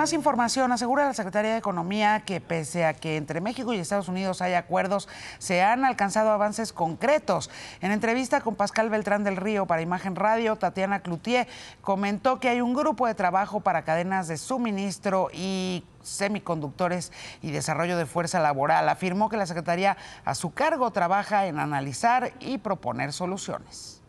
más información, asegura la Secretaría de Economía que pese a que entre México y Estados Unidos hay acuerdos, se han alcanzado avances concretos. En entrevista con Pascal Beltrán del Río para Imagen Radio, Tatiana Cloutier comentó que hay un grupo de trabajo para cadenas de suministro y semiconductores y desarrollo de fuerza laboral. Afirmó que la Secretaría a su cargo trabaja en analizar y proponer soluciones.